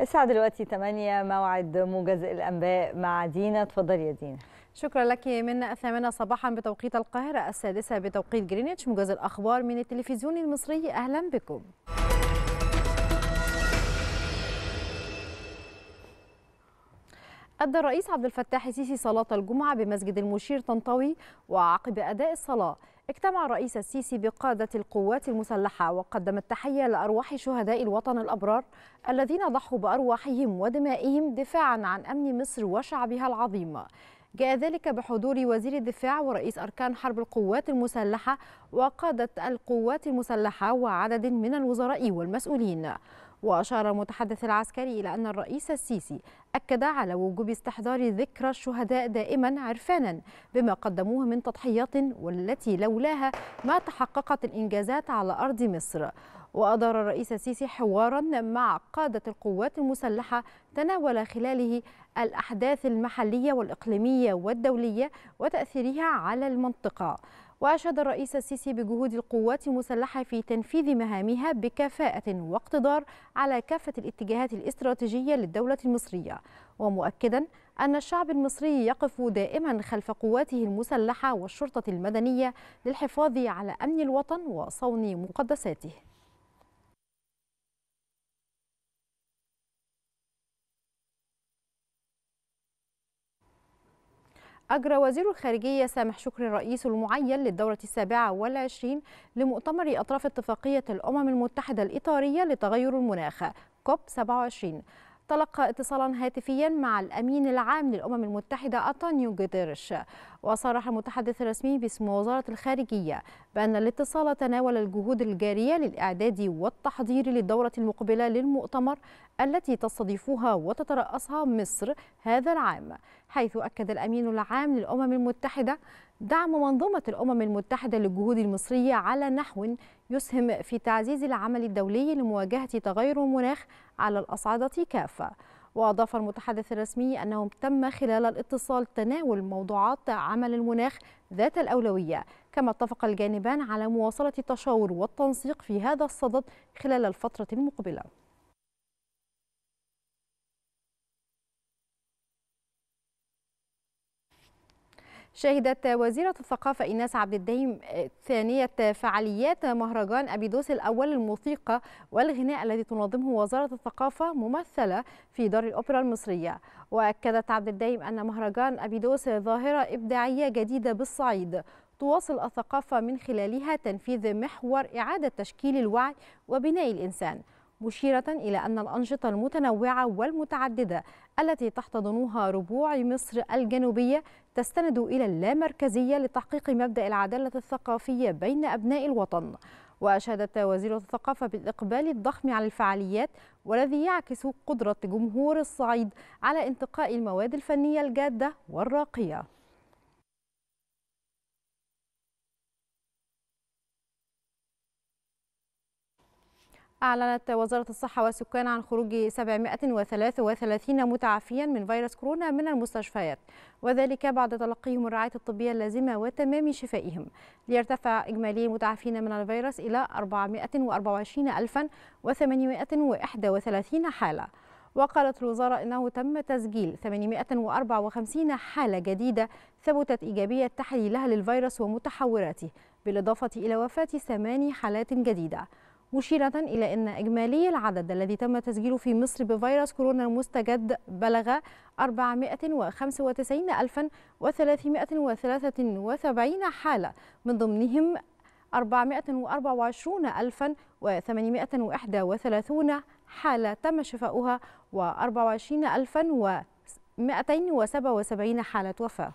الساعة دلوقتي 8 موعد موجز الأنباء مع دينا تفضل يا دينا شكرا لك من الثامنة صباحا بتوقيت القاهرة السادسة بتوقيت جرينتش موجز الأخبار من التلفزيون المصري أهلا بكم أدى الرئيس عبد الفتاح السيسي صلاة الجمعة بمسجد المشير طنطاوي وعقب أداء الصلاة اجتمع الرئيس السيسي بقادة القوات المسلحة وقدم التحية لأرواح شهداء الوطن الأبرار الذين ضحوا بأرواحهم ودمائهم دفاعا عن أمن مصر وشعبها العظيم جاء ذلك بحضور وزير الدفاع ورئيس أركان حرب القوات المسلحة وقادة القوات المسلحة وعدد من الوزراء والمسؤولين وأشار المتحدث العسكري إلى أن الرئيس السيسي أكد على وجوب استحضار ذكرى الشهداء دائما عرفانا بما قدموه من تضحيات والتي لولاها ما تحققت الإنجازات على أرض مصر وأدار الرئيس السيسي حوارا مع قادة القوات المسلحة تناول خلاله الأحداث المحلية والإقليمية والدولية وتأثيرها على المنطقة وأشاد الرئيس السيسي بجهود القوات المسلحة في تنفيذ مهامها بكفاءة واقتدار على كافة الاتجاهات الاستراتيجية للدولة المصرية ومؤكدا أن الشعب المصري يقف دائما خلف قواته المسلحة والشرطة المدنية للحفاظ على أمن الوطن وصون مقدساته أجرى وزير الخارجية سامح شكر الرئيس المعين للدورة السابعة والعشرين لمؤتمر أطراف اتفاقية الأمم المتحدة الإطارية لتغير المناخ كوب 27 تلقى اتصالا هاتفيا مع الأمين العام للأمم المتحدة أطانيو جوتيريش وصرح المتحدث الرسمي باسم وزارة الخارجية بأن الاتصال تناول الجهود الجارية للإعداد والتحضير للدورة المقبلة للمؤتمر التي تستضيفها وتترأسها مصر هذا العام حيث أكد الأمين العام للأمم المتحدة دعم منظومة الأمم المتحدة للجهود المصرية على نحو يسهم في تعزيز العمل الدولي لمواجهة تغير المناخ على الأصعدة كافة وأضاف المتحدث الرسمي أنه تم خلال الاتصال تناول موضوعات عمل المناخ ذات الأولوية كما اتفق الجانبان على مواصلة التشاور والتنسيق في هذا الصدد خلال الفترة المقبلة شهدت وزيرة الثقافة إيناس عبد الدايم آه، ثانية فعاليات مهرجان أبيدوس الأول الموسيقى والغناء الذي تنظمه وزارة الثقافة ممثلة في دار الأوبرا المصرية وأكدت عبد الدايم أن مهرجان أبيدوس ظاهرة إبداعية جديدة بالصعيد تواصل الثقافة من خلالها تنفيذ محور إعادة تشكيل الوعي وبناء الإنسان مشيرة إلى أن الأنشطة المتنوعة والمتعددة التي تحتضنها ربوع مصر الجنوبية تستند إلى اللامركزية لتحقيق مبدأ العدالة الثقافية بين أبناء الوطن وأشادت وزيرة الثقافة بالإقبال الضخم على الفعاليات والذي يعكس قدرة جمهور الصعيد على انتقاء المواد الفنية الجادة والراقية أعلنت وزارة الصحة والسكان عن خروج 733 متعافيا من فيروس كورونا من المستشفيات وذلك بعد تلقيهم الرعاية الطبية اللازمة وتمام شفائهم ليرتفع إجمالي المتعافين من الفيروس إلى 424831 حالة وقالت الوزارة أنه تم تسجيل 854 حالة جديدة ثبتت إيجابية تحليلها للفيروس ومتحوراته بالإضافة إلى وفاة ثماني حالات جديدة مشيرة إلى أن إجمالي العدد الذي تم تسجيله في مصر بفيروس كورونا المستجد بلغ 495373 حالة من ضمنهم 424831 حالة تم شفاؤها و 24277 حالة وفاة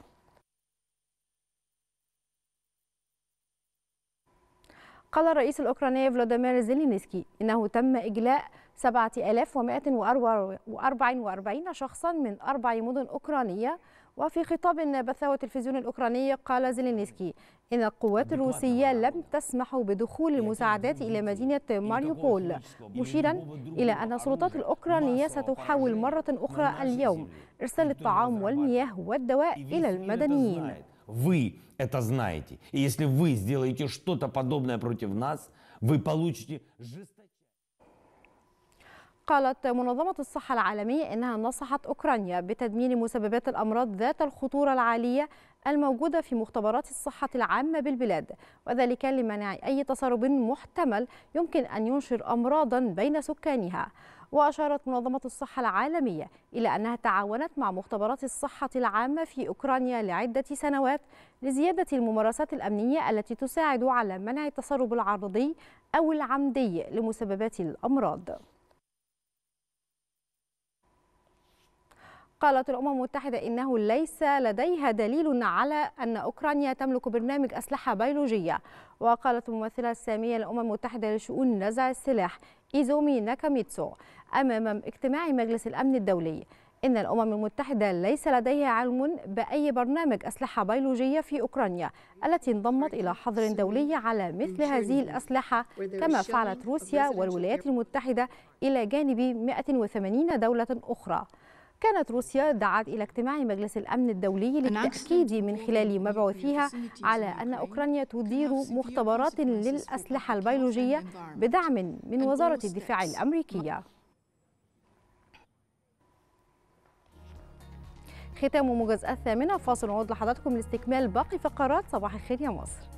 قال الرئيس الأوكراني فلاديمير زيلينسكي إنه تم إجلاء 7144 شخصا من أربع مدن أوكرانية وفي خطاب بثه التلفزيون الأوكراني قال زيلينسكي إن القوات الروسية لم تسمح بدخول المساعدات إلى مدينة ماريوبول مشيرا إلى أن السلطات الأوكرانية ستحاول مرة أخرى اليوم إرسال الطعام والمياه والدواء إلى المدنيين Вы это знаете. И если вы сделаете что-то подобное против нас, вы получите жестокость. قالت منظمة الصحة العالمية إنها نصحت أوكرانيا بتدمير مسببات الأمراض ذات الخطورة العالية الموجودة في مختبرات الصحة العامة بالبلاد وذلك لمنع أي تسرب محتمل يمكن أن ينشر أمراضا بين سكانها وأشارت منظمة الصحة العالمية إلى أنها تعاونت مع مختبرات الصحة العامة في أوكرانيا لعدة سنوات لزيادة الممارسات الأمنية التي تساعد على منع التسرب العرضي أو العمدي لمسببات الأمراض قالت الأمم المتحدة إنه ليس لديها دليل على أن أوكرانيا تملك برنامج أسلحة بيولوجية وقالت الممثلة السامية للأمم المتحدة لشؤون نزع السلاح إيزومي ناكاميتسو أمام اجتماع مجلس الأمن الدولي إن الأمم المتحدة ليس لديها علم بأي برنامج أسلحة بيولوجية في أوكرانيا التي انضمت إلى حظر دولي على مثل هذه الأسلحة كما فعلت روسيا والولايات المتحدة إلى جانب 180 دولة أخرى كانت روسيا دعت إلى اجتماع مجلس الأمن الدولي للتأكيد من خلال مبعوثيها على أن أوكرانيا تدير مختبرات للأسلحة البيولوجية بدعم من وزارة الدفاع الأمريكية ختام موجز الثامنة فاصل نعود لحضراتكم لاستكمال باقي فقرات صباح الخير يا مصر